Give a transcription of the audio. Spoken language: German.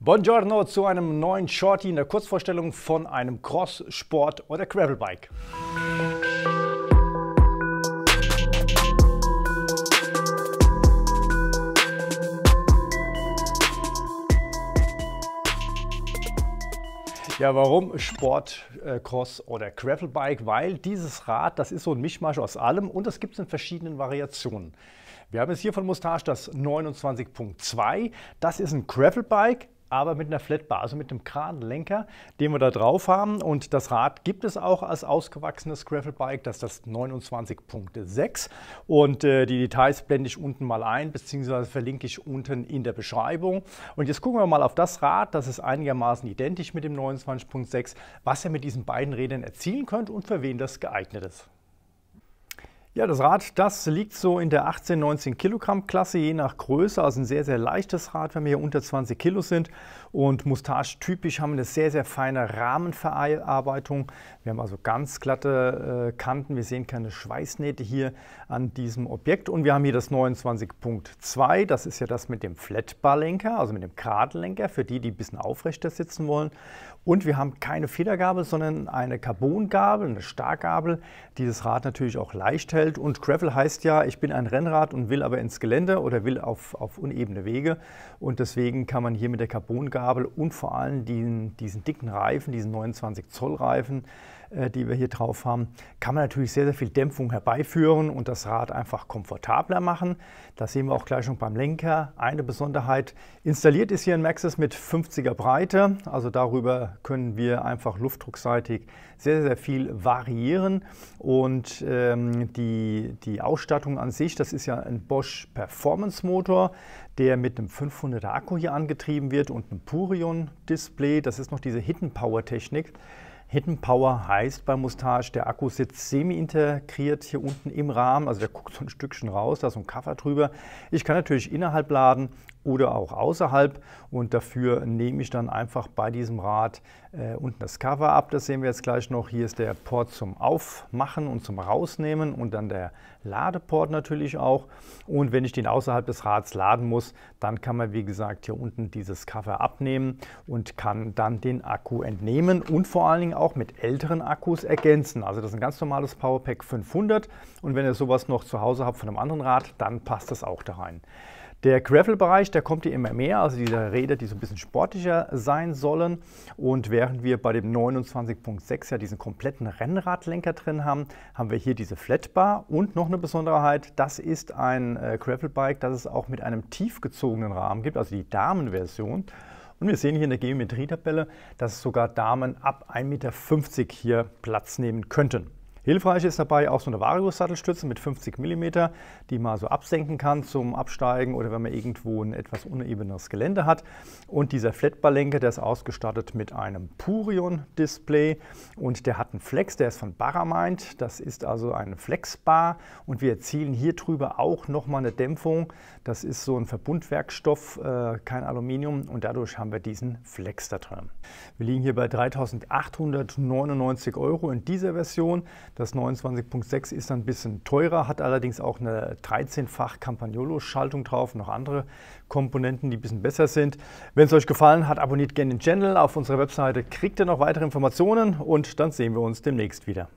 Buongiorno zu einem neuen Shorty in der Kurzvorstellung von einem Cross-, Sport- oder Gravelbike. Ja, warum Sport, äh, Cross oder Gravelbike? Weil dieses Rad, das ist so ein Mischmasch aus allem und das gibt es in verschiedenen Variationen. Wir haben jetzt hier von Mustache das 29.2. Das ist ein Gravelbike, aber mit einer Flatbar, also mit einem Kranlenker, den wir da drauf haben. Und das Rad gibt es auch als ausgewachsenes Gravelbike, das ist das 29.6. Und äh, die Details blende ich unten mal ein, beziehungsweise verlinke ich unten in der Beschreibung. Und jetzt gucken wir mal auf das Rad, das ist einigermaßen identisch mit dem 29.6, was ihr mit diesen beiden Rädern erzielen könnt und für wen das geeignet ist. Ja, das Rad, das liegt so in der 18-19 Kilogramm Klasse, je nach Größe. Also ein sehr, sehr leichtes Rad, wenn wir hier unter 20 Kilo sind. Und Moustache typisch haben wir eine sehr, sehr feine Rahmenverarbeitung. Wir haben also ganz glatte äh, Kanten. Wir sehen keine Schweißnähte hier an diesem Objekt. Und wir haben hier das 29.2. Das ist ja das mit dem Flatbarlenker, also mit dem Gradlenker, für die, die ein bisschen aufrechter sitzen wollen. Und wir haben keine Federgabel, sondern eine Carbongabel, eine Starkgabel, die das Rad natürlich auch leicht hält. Umfeld und Gravel heißt ja, ich bin ein Rennrad und will aber ins Gelände oder will auf, auf unebene Wege. Und deswegen kann man hier mit der Carbongabel und vor allem diesen, diesen dicken Reifen, diesen 29 Zoll Reifen, äh, die wir hier drauf haben, kann man natürlich sehr, sehr viel Dämpfung herbeiführen und das Rad einfach komfortabler machen. Das sehen wir auch gleich schon beim Lenker. Eine Besonderheit, installiert ist hier ein Maxis mit 50er Breite, also darüber können wir einfach luftdruckseitig sehr, sehr viel variieren und ähm, die, die Ausstattung an sich, das ist ja ein Bosch Performance Motor, der mit einem 500er Akku hier angetrieben wird und einem Purion Display, das ist noch diese Hidden Power Technik. Hidden Power heißt bei Mustache, der Akku sitzt semi-integriert hier unten im Rahmen, also der guckt so ein Stückchen raus, da ist so ein Cover drüber. Ich kann natürlich innerhalb laden oder auch außerhalb. Und dafür nehme ich dann einfach bei diesem Rad äh, unten das Cover ab. Das sehen wir jetzt gleich noch. Hier ist der Port zum Aufmachen und zum Rausnehmen und dann der Ladeport natürlich auch. Und wenn ich den außerhalb des Rads laden muss, dann kann man wie gesagt hier unten dieses Cover abnehmen und kann dann den Akku entnehmen und vor allen Dingen auch mit älteren Akkus ergänzen. Also das ist ein ganz normales Powerpack 500 und wenn ihr sowas noch zu Hause habt von einem anderen Rad, dann passt das auch da rein. Der Gravel-Bereich, da kommt hier immer mehr, also diese Räder, die so ein bisschen sportlicher sein sollen. Und während wir bei dem 29.6 ja diesen kompletten Rennradlenker drin haben, haben wir hier diese Flatbar und noch eine Besonderheit, das ist ein äh, Gravel-Bike, das es auch mit einem tiefgezogenen Rahmen gibt, also die Damenversion. Und wir sehen hier in der Geometrietabelle, dass sogar Damen ab 1,50 Meter hier Platz nehmen könnten. Hilfreich ist dabei auch so eine Varius-Sattelstütze mit 50 mm, die man so absenken kann zum Absteigen oder wenn man irgendwo ein etwas unebeneres Gelände hat. Und dieser Flatbar-Lenker, der ist ausgestattet mit einem Purion-Display und der hat einen Flex, der ist von Baramind. Das ist also eine Flexbar und wir erzielen hier drüber auch nochmal eine Dämpfung. Das ist so ein Verbundwerkstoff, äh, kein Aluminium und dadurch haben wir diesen Flex da drin. Wir liegen hier bei 3899 Euro in dieser Version. Das 29.6 ist ein bisschen teurer, hat allerdings auch eine 13-fach Campagnolo-Schaltung drauf, noch andere Komponenten, die ein bisschen besser sind. Wenn es euch gefallen hat, abonniert gerne den Channel. Auf unserer Webseite kriegt ihr noch weitere Informationen und dann sehen wir uns demnächst wieder.